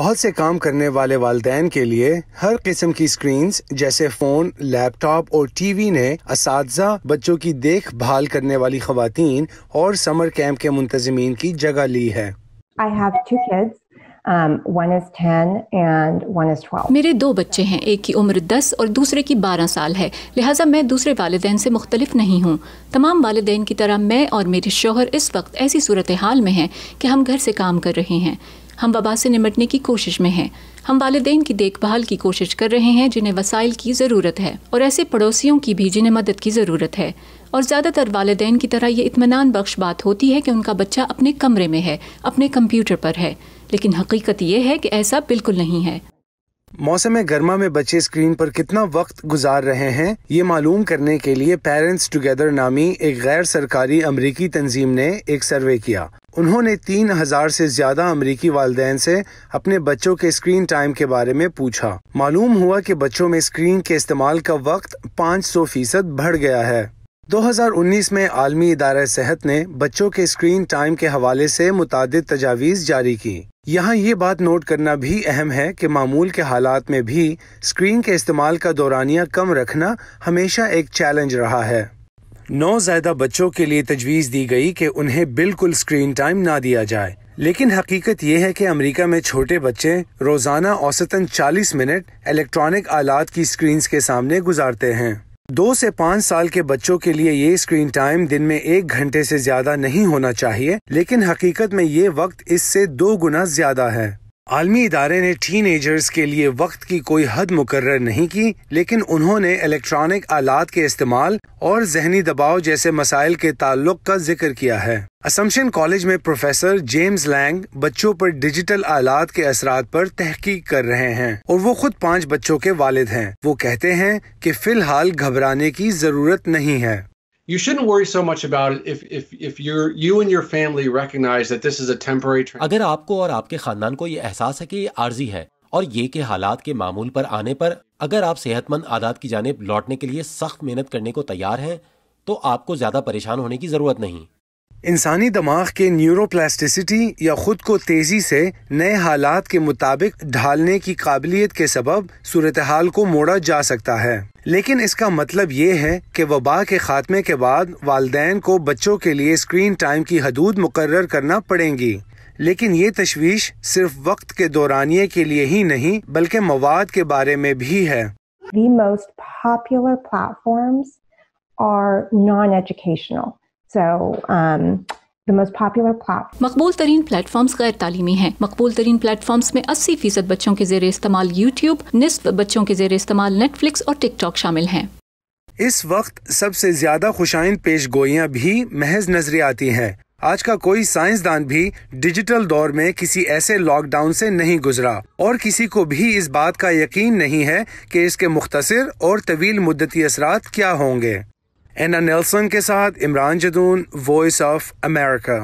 بہت سے کام کرنے والے والدین کے لیے ہر قسم کی سکرینز جیسے فون لیپ ٹاپ اور ٹی وی نے اساتذہ بچوں کی دیکھ بھال کرنے والی خواتین اور سمر کیمپ کے منتظمین کی جگہ لی ہے um, میرے دو بچے ہیں ایک کی عمر دس اور دوسرے کی بارہ سال ہے لہٰذا میں دوسرے والدین سے مختلف نہیں ہوں تمام والدین کی طرح میں اور میرے شوہر اس وقت ایسی صورتحال میں ہیں کہ ہم گھر سے کام کر رہے ہیں ہم وبا سے نمٹنے کی کوشش میں ہیں ہم والدین کی دیکھ بھال کی کوشش کر رہے ہیں جنہیں وسائل کی ضرورت ہے اور ایسے پڑوسیوں کی بھی جنہیں مدد کی ضرورت ہے اور زیادہ تر والدین کی طرح یہ اطمینان بخش بات ہوتی ہے کہ ان کا بچہ اپنے کمرے میں ہے اپنے کمپیوٹر پر ہے لیکن حقیقت یہ ہے کہ ایسا بالکل نہیں ہے موسم گرما میں بچے اسکرین پر کتنا وقت گزار رہے ہیں یہ معلوم کرنے کے لیے پیرنٹس ٹوگیدر نامی ایک غیر سرکاری امریکی تنظیم نے ایک سروے کیا انہوں نے تین ہزار سے زیادہ امریکی والدین سے اپنے بچوں کے اسکرین ٹائم کے بارے میں پوچھا معلوم ہوا کہ بچوں میں اسکرین کے استعمال کا وقت پانچ سو فیصد بڑھ گیا ہے دو ہزار انیس میں عالمی ادارہ صحت نے بچوں کے اسکرین ٹائم کے حوالے سے متعدد تجاویز جاری کی یہاں یہ بات نوٹ کرنا بھی اہم ہے کہ معمول کے حالات میں بھی اسکرین کے استعمال کا دورانیہ کم رکھنا ہمیشہ ایک چیلنج رہا ہے نو زیادہ بچوں کے لیے تجویز دی گئی کہ انہیں بالکل اسکرین ٹائم نہ دیا جائے لیکن حقیقت یہ ہے کہ امریکہ میں چھوٹے بچے روزانہ اوسطاً چالیس منٹ الیکٹرانک آلات کی اسکرینز کے سامنے گزارتے ہیں دو سے پانچ سال کے بچوں کے لیے یہ اسکرین ٹائم دن میں ایک گھنٹے سے زیادہ نہیں ہونا چاہیے لیکن حقیقت میں یہ وقت اس سے دو گنا زیادہ ہے عالمی ادارے نے ٹین ایجرز کے لیے وقت کی کوئی حد مقرر نہیں کی لیکن انہوں نے الیکٹرانک آلات کے استعمال اور ذہنی دباؤ جیسے مسائل کے تعلق کا ذکر کیا ہے اسمشن کالج میں پروفیسر جیمز لینگ بچوں پر ڈیجیٹل آلات کے اثرات پر تحقیق کر رہے ہیں اور وہ خود پانچ بچوں کے والد ہیں وہ کہتے ہیں کہ فی الحال گھبرانے کی ضرورت نہیں ہے you you shouldn't worry so much about it if if if and your family recognize that this اگر آپ کو اور آپ کے خاندان کو یہ احساس ہے کہ یہ عارضی ہے اور یہ کہ حالات کے معمول پر آنے پر اگر آپ صحت مند عادات کی جانب لوٹنے کے لیے سخت محنت کرنے کو تیار ہیں تو آپ کو زیادہ پریشان ہونے کی ضرورت نہیں انسانی دماغ کے نیورو پلاسٹیسٹی یا خود کو تیزی سے نئے حالات کے مطابق ڈھالنے کی قابلیت کے سبب صورتحال کو موڑا جا سکتا ہے لیکن اس کا مطلب یہ ہے کہ وبا کے خاتمے کے بعد والدین کو بچوں کے لیے اسکرین ٹائم کی حدود مقرر کرنا پڑیں گی لیکن یہ تشویش صرف وقت کے دورانیے کے لیے ہی نہیں بلکہ مواد کے بارے میں بھی ہے The most popular platforms are non-educational. So, um, مقبول ترین پلیٹ فارمز غیر تعلیمی ہیں مقبول ترین پلیٹ فارمز میں اسی فیصد بچوں کے زیر استعمال یوٹیوب نصف بچوں کے زیر استعمال نیٹ فلکس اور ٹک ٹاک شامل ہیں اس وقت سب سے زیادہ خوشائند پیش گوئیاں بھی محض نظریں آتی ہیں آج کا کوئی سائنسدان بھی ڈیجیٹل دور میں کسی ایسے لاک ڈاؤن سے نہیں گزرا اور کسی کو بھی اس بات کا یقین نہیں ہے کہ اس کے مختصر اور طویل مدتی اثرات کیا ہوں گے اینا نیلسن کے ساتھ Imran Jadoon voice of America